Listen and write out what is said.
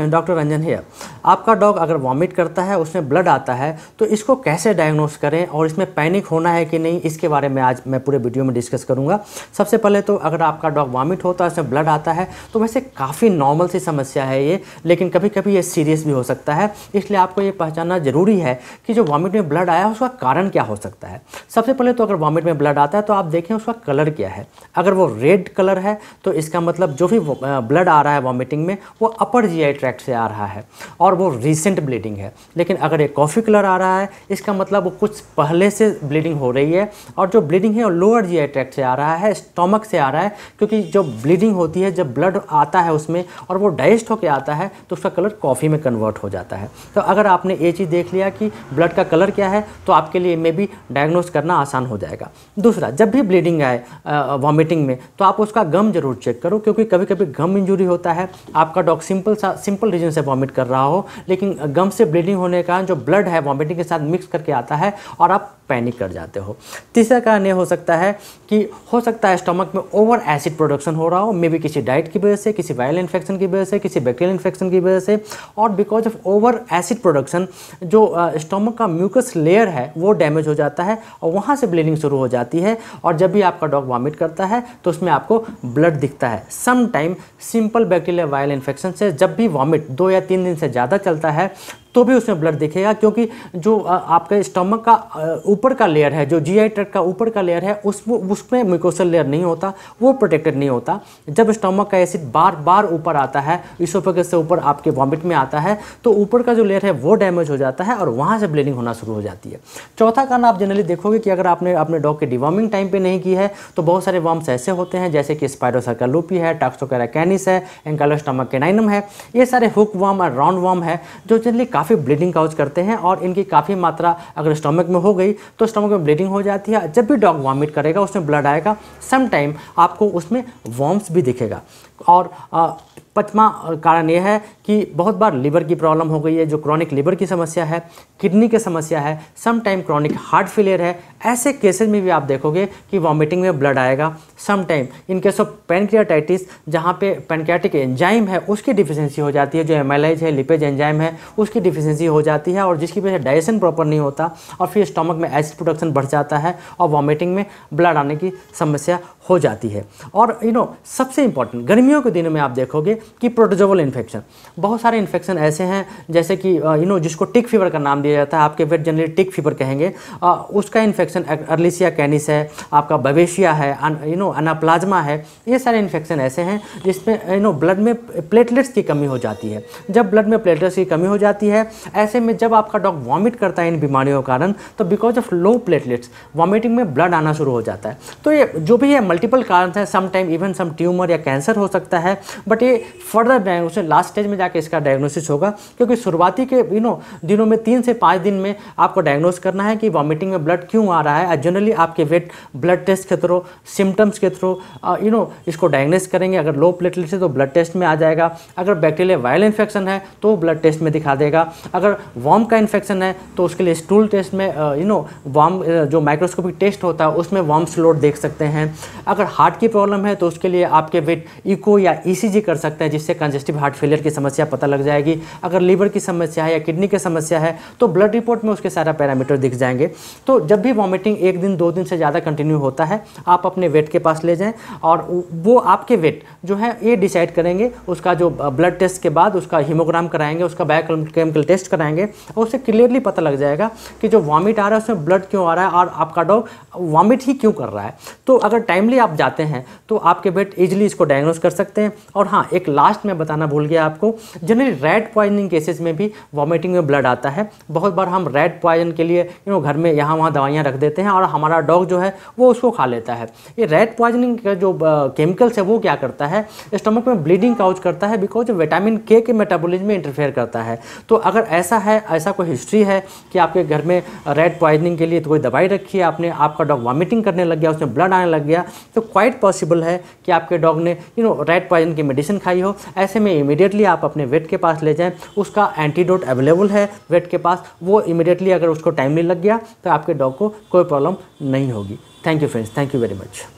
doctor doctor Ranjan here आपका dog अगर vomit करता है उसमें ब्लड आता है तो इसको कैसे डायग्नोस करें और इसमें पैनिक होना है कि नहीं इसके बारे में आज मैं पूरे वीडियो में डिस्कस करूंगा सबसे पहले तो अगर आपका डॉग वॉमिट होता है उसमें ब्लड आता है तो वैसे काफ़ी नॉर्मल सी समस्या है ये लेकिन कभी कभी ये सीरियस भी हो सकता है इसलिए आपको ये पहचानना ज़रूरी है कि जो वॉमिट में ब्लड आया है उसका कारण क्या हो सकता है सबसे पहले तो अगर वॉमिट में ब्लड आता है तो आप देखें उसका कलर क्या है अगर वो रेड कलर है तो इसका मतलब जो भी ब्लड आ रहा है वॉमिटिंग में वो अपर जी आई ट्रैक्ट से आ रहा है और वो रिसेंट ब्लीडिंग है लेकिन अगर ये कॉफ़ी कलर आ रहा है इसका मतलब वो कुछ पहले से ब्लीडिंग हो रही है और जो ब्लीडिंग है वो लोअर जी ट्रैक्ट से आ रहा है स्टोमक से आ रहा है क्योंकि जो ब्लीडिंग होती है जब ब्लड आता है उसमें और वो डाइजेस्ट होकर आता है तो उसका कलर कॉफ़ी में कन्वर्ट हो जाता है तो अगर आपने ये चीज़ देख लिया कि ब्लड का कलर क्या है तो आपके लिए मे बी डायग्नोस करना आसान हो जाएगा दूसरा जब भी ब्लीडिंग आए वॉमिटिंग में तो आप उसका गम जरूर चेक करो क्योंकि कभी कभी गम इंजुरी होता है आपका डॉग सिंपल सा सिंपल रीजन से वॉमिट कर रहा हो लेकिन गम से ब्लीडिंग होने का जो ब्लड है वॉमिटिंग के साथ मिक्स करके आता है और आप पैनिक कर जाते हो तीसरा कारण ये हो सकता है कि हो सकता है स्टमक में ओवर एसिड प्रोडक्शन हो रहा हो मे बी किसी डाइट की वजह से किसी वायरल इन्फेक्शन की वजह से किसी बैक्टीरियल इन्फेक्शन की वजह से और because of over acid production जो स्टमक का म्यूकस लेयर है वो डैमेज हो जाता है और वहाँ से ब्लीडिंग शुरू हो जाती है और जब भी आपका डॉग वॉमिट करता है तो उसमें आपको ब्लड दिखता है some time simple bacteria viral infection से जब भी वॉमिट दो या तीन दिन से ज़्यादा चलता है तो भी उसमें ब्लड दिखेगा क्योंकि जो आपके स्टमक का ऊपर का लेयर है जो जी आई ट्रैक का ऊपर का लेयर है उस उसमें म्यूकोसल लेयर नहीं होता वो प्रोटेक्टेड नहीं होता जब स्टमक का एसिड बार बार ऊपर आता है इसोफेगस से ऊपर आपके वॉमिट में आता है तो ऊपर का जो लेयर है वो डैमेज हो जाता है और वहाँ से ब्लीडिंग होना शुरू हो जाती है चौथा कारण आप जनरली देखोगे कि अगर आपने अपने डॉग के डिवॉर्मिंग टाइम पर नहीं की है तो बहुत सारे वॉम्स ऐसे होते हैं जैसे कि लूपी है कैनिस है एंकालोस्टमक केनाइनम है ये सारे हुक वॉम और राउंड वॉम है जो जनरली काफ़ी काफ़ी ब्लीडिंग काउज करते हैं और इनकी काफ़ी मात्रा अगर स्टोमक में हो गई तो स्टोमक में ब्लीडिंग हो जाती है जब भी डॉग वॉमिट करेगा उसमें ब्लड आएगा समटाइम आपको उसमें वॉम्स भी दिखेगा और पचमा कारण यह है कि बहुत बार लीवर की प्रॉब्लम हो गई है जो क्रॉनिक लीवर की समस्या है किडनी की समस्या है some time chronic heart failure है ऐसे केसेस में भी आप देखोगे कि वॉमिटिंग में ब्लड आएगा some time in case of pancreatitis जहाँ पे पेनक्रियाटिक एंजाइम है उसकी डिफिशेंसी हो जाती है जो एम है लिपेज एंजाइम है उसकी डिफिशेंसी हो जाती है और जिसकी वजह से डाइजेशन प्रॉपर नहीं होता और फिर स्टोमक में एसिड प्रोडक्शन बढ़ जाता है और वॉमिटिंग में ब्लड आने की समस्या हो जाती है और यू नो सबसे इंपॉर्टेंट गर्मी गर्मियों के दिनों में आप देखोगे कि प्रोटोजोवल इन्फेक्शन बहुत सारे इन्फेक्शन ऐसे हैं जैसे कि यू नो जिसको टिक फीवर का नाम दिया जाता है आपके वेट जनरली टिक फीवर कहेंगे उसका इन्फेक्शन अर्लिसिया कैनिस है आपका बवेशिया है यू नो अनाप्लाज्मा है ये सारे इन्फेक्शन ऐसे हैं जिसमें यू नो ब्लड में प्लेटलेट्स की कमी हो जाती है जब ब्लड में प्लेटलेट्स की कमी हो जाती है ऐसे में जब आपका डॉग वॉमिट करता है इन बीमारियों के कारण तो because of low platelets vomiting में ब्लड आना शुरू हो जाता है तो ये जो भी है मल्टीपल कारण है समटाइम इवन सम ट्यूमर या कैंसर हो सकता सकता है बट ये फर्दर डायग्नोसिस लास्ट स्टेज में जाकर इसका डायग्नोसिस होगा क्योंकि शुरुआती के यू नो दिनों में तीन से पाँच दिन में आपको डायग्नोस करना है कि वॉमिटिंग में ब्लड क्यों आ रहा है जनरली आपके वेट ब्लड टेस्ट के थ्रू सिम्टम्स के थ्रू यू नो इसको डायग्नोस करेंगे अगर लो प्लेटलेट्स है तो ब्लड टेस्ट में आ जाएगा अगर बैक्टीरिया वायरल इन्फेक्शन है तो ब्लड टेस्ट में दिखा देगा अगर वॉम का इन्फेक्शन है तो उसके लिए स्टूल टेस्ट में यू नो वॉम जो माइक्रोस्कोपिक टेस्ट होता है उसमें वॉम स्लोट देख सकते हैं अगर हार्ट की प्रॉब्लम है तो उसके लिए आपके वेट इको इको या ईसीजी e कर सकते हैं जिससे कंजेस्टिव हार्ट फेलियर की समस्या पता लग जाएगी अगर लीवर की समस्या है या किडनी की समस्या है तो ब्लड रिपोर्ट में उसके सारा पैरामीटर दिख जाएंगे तो जब भी वॉमिटिंग एक दिन दो दिन से ज़्यादा कंटिन्यू होता है आप अपने वेट के पास ले जाएँ और वो आपके वेट जो है ये डिसाइड करेंगे उसका जो ब्लड टेस्ट के बाद उसका हीमोग्राम कराएंगे उसका बायोकेमिकल टेस्ट कराएंगे और उससे क्लियरली पता लग जाएगा कि जो वॉमिट आ रहा है उसमें ब्लड क्यों आ रहा है और आपका डॉग वॉमिट ही क्यों कर रहा है तो अगर टाइमली आप जाते हैं तो आपके बेट इजिली इसको डायग्नोस कर सकते हैं और हाँ एक लास्ट में बताना भूल गया आपको जनरली रेड पॉइजनिंग केसेस में भी वॉमिटिंग में ब्लड आता है बहुत बार हम रेड पॉइजन के लिए यू नो घर में यहाँ वहाँ दवाइयाँ रख देते हैं और हमारा डॉग जो है वो उसको खा लेता है ये रेड पॉइजनिंग का जो केमिकल्स है वो क्या करता है स्टमक में ब्लीडिंग काउज करता है बिकॉज विटामिन के के मेटाबोलिज्म में इंटरफेयर करता है तो अगर ऐसा है ऐसा कोई हिस्ट्री है कि आपके घर में रेड पॉइजनिंग के लिए तो कोई दवाई रखी है आपने आपका डॉग वॉमिटिंग करने लग गया उसमें ब्लड आने लग गया तो क्वाइट पॉसिबल है कि आपके डॉग ने यू नो रेड पॉइजन की मेडिसिन खाई हो ऐसे में इमीडिएटली आप अपने वेट के पास ले जाएँ उसका एंटीडोट अवेलेबल है वेट के पास वो इमीडिएटली अगर उसको टाइमली लग गया तो आपके डॉग को कोई प्रॉब्लम नहीं होगी thank you friends thank you very much